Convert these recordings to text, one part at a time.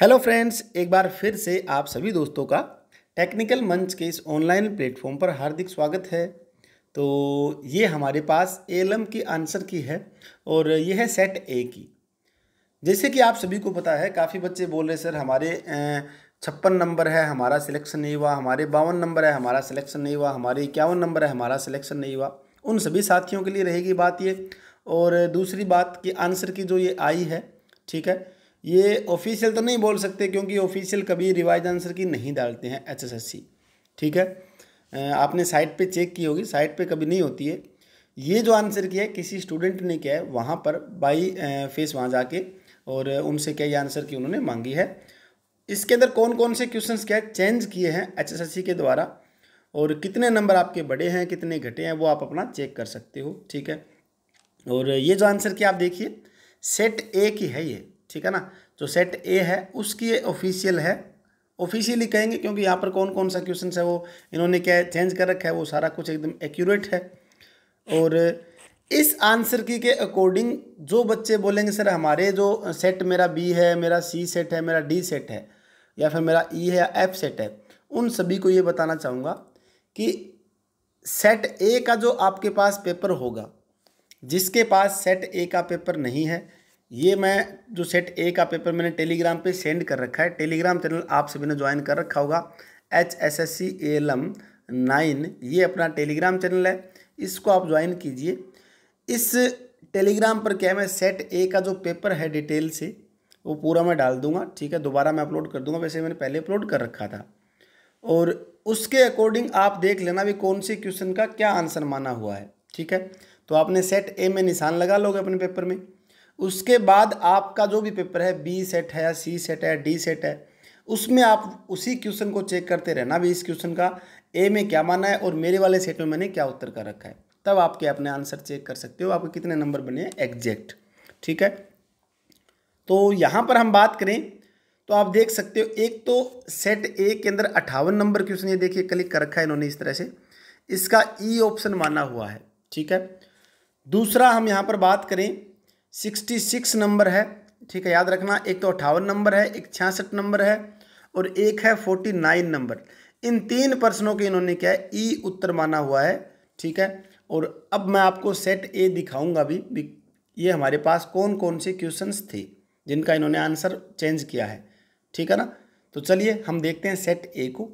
hello friends एक बार फिर से आप सभी दोस्तों का टेक्निकल मंच के इस ऑनलाइन प्लेटफॉर्म पर हार्दिक स्वागत है तो ये हमारे पास एलम की आंसर की है और ये है सेट ए की जैसे कि आप सभी को पता है काफ़ी बच्चे बोल रहे सर हमारे छप्पन नंबर है हमारा सिलेक्शन नहीं हुआ हमारे बावन नंबर है हमारा सिलेक्शन नहीं हुआ हमारे इक्यावन नंबर है हमारा सिलेक्शन नहीं हुआ उन सभी साथियों के लिए रहेगी बात ये और दूसरी बात कि आंसर की जो ये आई है ठीक है ये ऑफिशियल तो नहीं बोल सकते क्योंकि ऑफिशियल कभी रिवाइज आंसर की नहीं डालते हैं एचएसएससी ठीक है आपने साइट पे चेक की होगी साइट पे कभी नहीं होती है ये जो आंसर किया है किसी स्टूडेंट ने किया है वहाँ पर बाई फेस वहाँ जाके और उनसे क्या ये आंसर की उन्होंने मांगी है इसके अंदर कौन कौन से क्वेश्चन क्या चेंज किए हैं एच के द्वारा और कितने नंबर आपके बड़े हैं कितने घटे हैं वो आप अपना चेक कर सकते हो ठीक है और ये जो आंसर किया आप देखिए सेट ए की है ये ठीक है ना जो सेट ए है उसकी ऑफिशियल है ऑफिशियली कहेंगे क्योंकि यहाँ पर कौन कौन सा क्वेश्चन है वो इन्होंने क्या चेंज कर रखा है वो सारा कुछ एकदम एक्यूरेट है और इस आंसर की के अकॉर्डिंग जो बच्चे बोलेंगे सर हमारे जो सेट मेरा बी है मेरा सी सेट है मेरा डी सेट है या फिर मेरा ई e है या एफ सेट है उन सभी को ये बताना चाहूँगा कि सेट ए का जो आपके पास पेपर होगा जिसके पास सेट ए का पेपर नहीं है ये मैं जो सेट ए का पेपर मैंने टेलीग्राम पे सेंड कर रखा है टेलीग्राम चैनल आप सभी ने ज्वाइन कर रखा होगा H S S C L M nine ये अपना टेलीग्राम चैनल है इसको आप ज्वाइन कीजिए इस टेलीग्राम पर क्या है मैं सेट ए का जो पेपर है डिटेल से वो पूरा मैं डाल दूंगा ठीक है दोबारा मैं अपलोड कर दूंगा वैसे मैंने पहले अपलोड कर रखा था और उसके अकॉर्डिंग आप देख लेना भी कौन से क्वेश्चन का क्या आंसर माना हुआ है ठीक है तो आपने सेट ए में निशान लगा लोगे अपने पेपर में उसके बाद आपका जो भी पेपर है बी सेट है सी सेट है डी सेट है उसमें आप उसी क्वेश्चन को चेक करते रहना भी इस क्वेश्चन का ए में क्या माना है और मेरे वाले सेट में मैंने क्या उत्तर कर रखा है तब आपके अपने आंसर चेक कर सकते हो आपके कितने नंबर बने हैं एग्जैक्ट ठीक है तो यहाँ पर हम बात करें तो आप देख सकते हो एक तो सेट ए के अंदर अट्ठावन नंबर क्वेश्चन ये देखिए क्लिक कर रखा है इन्होंने इस तरह से इसका ई e ऑप्शन माना हुआ है ठीक है दूसरा हम यहाँ पर बात करें सिक्सटी सिक्स नंबर है ठीक है याद रखना एक तो अट्ठावन नंबर है एक छियासठ नंबर है और एक है फोर्टी नाइन नंबर इन तीन प्रश्नों के इन्होंने क्या है ई उत्तर माना हुआ है ठीक है और अब मैं आपको सेट ए दिखाऊंगा अभी ये हमारे पास कौन कौन से क्वेश्चंस थे जिनका इन्होंने आंसर चेंज किया है ठीक है ना तो चलिए हम देखते हैं सेट ए को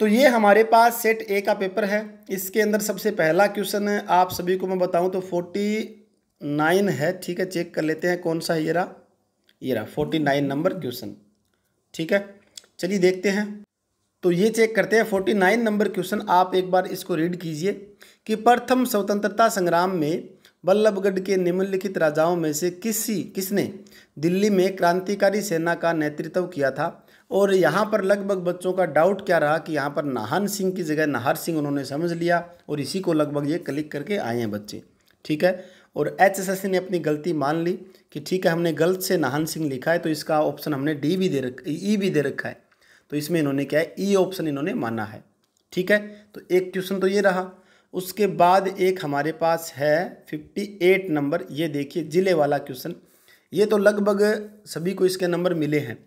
तो ये हमारे पास सेट ए का पेपर है इसके अंदर सबसे पहला क्वेश्चन है आप सभी को मैं बताऊं तो फोर्टी नाइन है ठीक है चेक कर लेते हैं कौन सा है ये रहा ये रहा फोर्टी नाइन नंबर क्वेश्चन ठीक है चलिए देखते हैं तो ये चेक करते हैं फोर्टी नाइन नंबर क्वेश्चन आप एक बार इसको रीड कीजिए कि प्रथम स्वतंत्रता संग्राम में बल्लभगढ़ के निम्नलिखित राजाओं में से किसी किसने दिल्ली में क्रांतिकारी सेना का नेतृत्व किया था और यहाँ पर लगभग बच्चों का डाउट क्या रहा कि यहाँ पर नाहन सिंह की जगह नाहर सिंह उन्होंने समझ लिया और इसी को लगभग ये क्लिक करके आए हैं बच्चे ठीक है और एच एस एस ने अपनी गलती मान ली कि ठीक है हमने गलत से नाहन सिंह लिखा है तो इसका ऑप्शन हमने डी भी दे रख ई e भी दे रखा है तो इसमें इन्होंने क्या है ई e ऑप्शन इन्होंने माना है ठीक है तो एक क्वेश्चन तो ये रहा उसके बाद एक हमारे पास है फिफ्टी एट नंबर ये देखिए ज़िले वाला क्वेश्चन ये तो लगभग सभी को इसके नंबर मिले हैं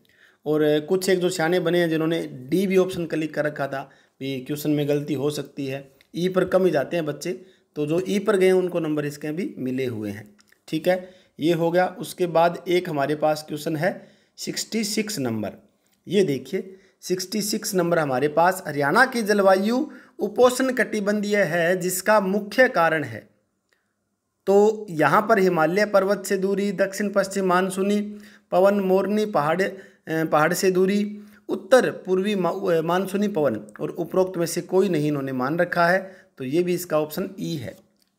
और कुछ एक जो सियाने बने हैं जिन्होंने डी भी ऑप्शन क्लिक कर रखा था भी क्वेश्चन में गलती हो सकती है ई e पर कम ही जाते हैं बच्चे तो जो ई पर गए उनको नंबर इसके भी मिले हुए हैं ठीक है ये हो गया उसके बाद एक हमारे पास क्वेश्चन है सिक्सटी सिक्स नंबर ये देखिए सिक्सटी सिक्स नंबर हमारे पास हरियाणा की जलवायु उपोषण कटिबंधीय है जिसका मुख्य कारण है तो यहाँ पर हिमालय पर्वत से दूरी दक्षिण पश्चिम मानसूनी पवन मोरनी पहाड़ पहाड़ से दूरी उत्तर पूर्वी मानसूनी पवन और उपरोक्त में से कोई नहीं इन्होंने मान रखा है तो ये भी इसका ऑप्शन ई e है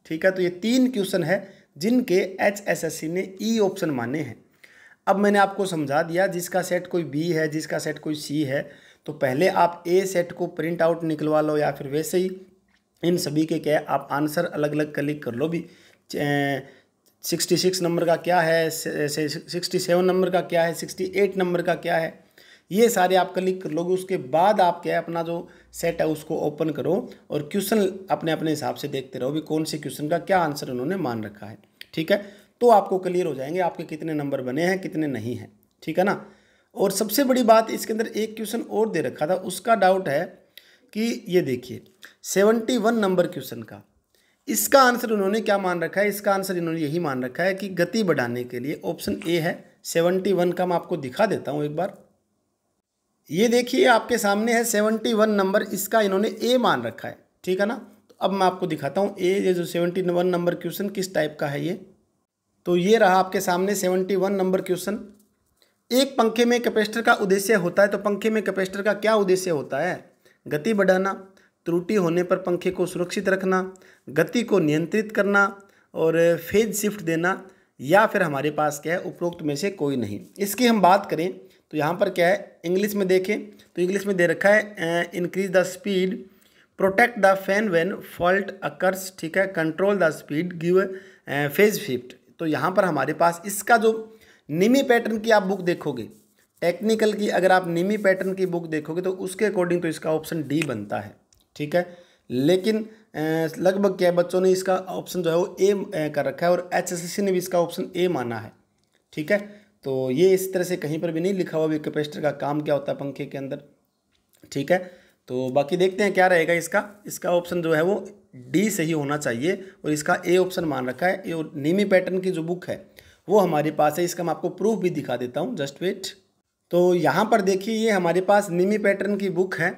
ठीक है तो ये तीन क्वेश्चन है जिनके एच एस एस सी ने ई e ऑप्शन माने हैं अब मैंने आपको समझा दिया जिसका सेट कोई बी है जिसका सेट कोई सी है तो पहले आप ए सेट को प्रिंट आउट निकलवा लो या फिर वैसे ही इन सभी के क्या आप आंसर अलग अलग क्लिक कर लो भी सिक्सटी सिक्स नंबर का क्या है सिक्सटी सेवन नंबर का क्या है सिक्सटी एट नंबर का क्या है ये सारे आप क्लिक कर लोगे उसके बाद आप क्या है अपना जो सेट है उसको ओपन करो और क्वेश्चन अपने अपने हिसाब से देखते रहो भी कौन से क्वेश्चन का क्या आंसर उन्होंने मान रखा है ठीक है तो आपको क्लियर हो जाएंगे आपके कितने नंबर बने हैं कितने नहीं हैं ठीक है ना और सबसे बड़ी बात इसके अंदर एक क्वेश्चन और दे रखा था उसका डाउट है कि ये देखिए सेवेंटी वन नंबर क्वेश्चन का इसका आंसर उन्होंने क्या मान रखा है इसका आंसर इन्होंने यही मान रखा है कि गति बढ़ाने के लिए ऑप्शन ए है सेवेंटी वन का मैं आपको दिखा देता हूँ एक बार ये देखिए आपके सामने है सेवेंटी वन नंबर इसका इन्होंने ए मान रखा है ठीक है ना तो अब मैं आपको दिखाता हूँ ए ये जो सेवेंटी वन नंबर क्वेश्चन किस टाइप का है ये तो ये रहा आपके सामने सेवेंटी वन नंबर क्वेश्चन एक पंखे में कैपेसिटर का उद्देश्य होता है तो पंखे में कैपेसिटर का क्या उद्देश्य होता है गति बढ़ाना त्रुटि होने पर पंखे को सुरक्षित रखना गति को नियंत्रित करना और फेज शिफ्ट देना या फिर हमारे पास क्या है उपरोक्त में से कोई नहीं इसकी हम बात करें तो यहाँ पर क्या है इंग्लिश में देखें तो इंग्लिश में दे रखा है increase the speed protect the fan when fault occurs ठीक है control the speed give phase shift तो यहाँ पर हमारे पास इसका जो निमी पैटर्न की आप बुक देखोगे टेक्निकल की अगर आप निमी पैटर्न की बुक देखोगे तो उसके अकॉर्डिंग तो इसका ऑप्शन डी बनता है ठीक है लेकिन लगभग क्या बच्चों ने इसका ऑप्शन जो है वो ए कर रखा है और एच एस एस सी ने भी इसका ऑप्शन ए माना है ठीक है तो ये इस तरह से कहीं पर भी नहीं लिखा हुआ भी कैपेसिटर का काम क्या होता है पंखे के अंदर ठीक है तो बाकी देखते हैं क्या रहेगा इसका इसका ऑप्शन जो है वो डी सही होना चाहिए और इसका ए ऑप्शन मान रखा है ये नीमी पैटर्न की जो बुक है वो हमारे पास है इसका मैं आपको प्रूफ भी दिखा देता हूँ जस्ट वेट तो यहाँ पर देखिए ये हमारे पास निमी पैटर्न की बुक है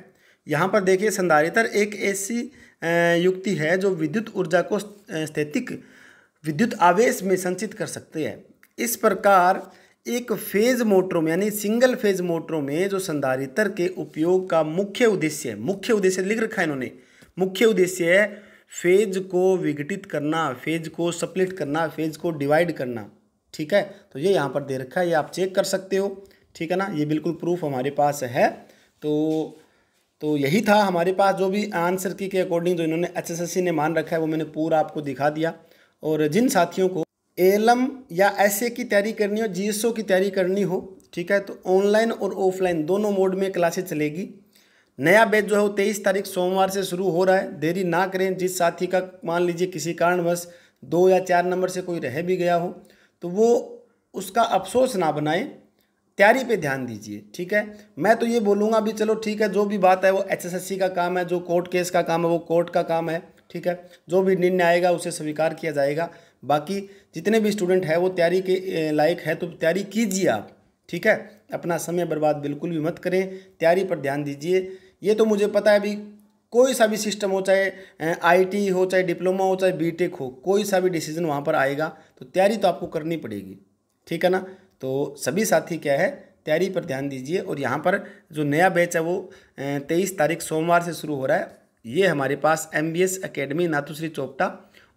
यहाँ पर देखिए संधारित्र एक ऐसी युक्ति है जो विद्युत ऊर्जा को स्थितिक विद्युत आवेश में संचित कर सकती है इस प्रकार एक फेज मोटरों में यानी सिंगल फेज मोटरों में जो संधारित्र के उपयोग का मुख्य उद्देश्य है मुख्य उद्देश्य लिख रखा है इन्होंने मुख्य उद्देश्य है फेज को विघटित करना फेज को सप्लिट करना फेज को डिवाइड करना ठीक है तो ये यहाँ पर दे रखा है ये आप चेक कर सकते हो ठीक है ना ये बिल्कुल प्रूफ हमारे पास है तो तो यही था हमारे पास जो भी आंसर की के अकॉर्डिंग जो इन्होंने एचएसएससी ने मान रखा है वो मैंने पूरा आपको दिखा दिया और जिन साथियों को एलम या ऐसे की तैयारी करनी हो जी की तैयारी करनी हो ठीक है तो ऑनलाइन और ऑफलाइन दोनों मोड में क्लासेस चलेगी नया बैच जो है वो तेईस तारीख सोमवार से शुरू हो रहा है देरी ना करें जिस साथी का मान लीजिए किसी कारणवश दो या चार नंबर से कोई रह भी गया हो तो वो उसका अफसोस ना बनाए तैयारी पे ध्यान दीजिए ठीक है मैं तो ये बोलूँगा अभी चलो ठीक है जो भी बात है वो एचएसएससी का काम है जो कोर्ट केस का काम है वो कोर्ट का काम है ठीक है जो भी निर्णय आएगा उसे स्वीकार किया जाएगा बाकी जितने भी स्टूडेंट है वो तैयारी के लायक है तो तैयारी कीजिए आप ठीक है अपना समय बर्बाद बिल्कुल भी मत करें तैयारी पर ध्यान दीजिए ये तो मुझे पता है अभी कोई सा भी सिस्टम हो चाहे आईटी हो चाहे डिप्लोमा हो चाहे बीटेक हो कोई सा भी डिसीजन वहाँ पर आएगा तो तैयारी तो आपको करनी पड़ेगी ठीक है ना तो सभी साथी क्या है तैयारी पर ध्यान दीजिए और यहाँ पर जो नया बैच है वो तेईस तारीख सोमवार से शुरू हो रहा है ये हमारे पास M B S academy Nathusari Chopta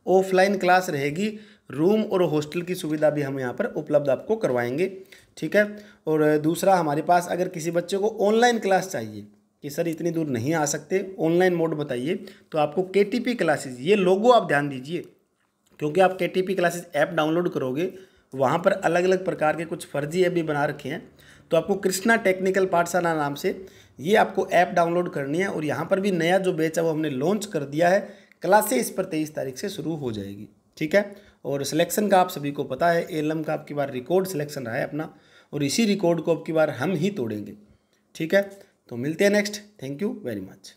offline class रहेगी रूम और हॉस्टल की सुविधा भी हम यहाँ पर उपलब्ध आपको करवाएंगे ठीक है और दूसरा हमारे पास अगर किसी बच्चे को ऑनलाइन क्लास चाहिए कि सर इतनी दूर नहीं आ सकते ऑनलाइन मोड बताइए तो आपको के टी पी क्लासेज ये लोगो आप ध्यान दीजिए क्योंकि आप के T P classes app download करोगे वहाँ पर अलग अलग प्रकार के कुछ फर्जी ऐप भी बना रखे हैं तो आपको कृष्णा टेक्निकल पाठशाला नाम से ये आपको ऐप डाउनलोड करनी है और यहाँ पर भी नया जो बेच है वो हमने लॉन्च कर दिया है क्लासे इस पर तेईस तारीख से शुरू हो जाएगी ठीक है और सिलेक्शन का आप सभी को पता है एलम का आपकी बार रिकॉर्ड सिलेक्शन रहा है अपना और इसी रिकॉर्ड को आपकी बार हम ही तोड़ेंगे ठीक है तो मिलते हैं next thank you very much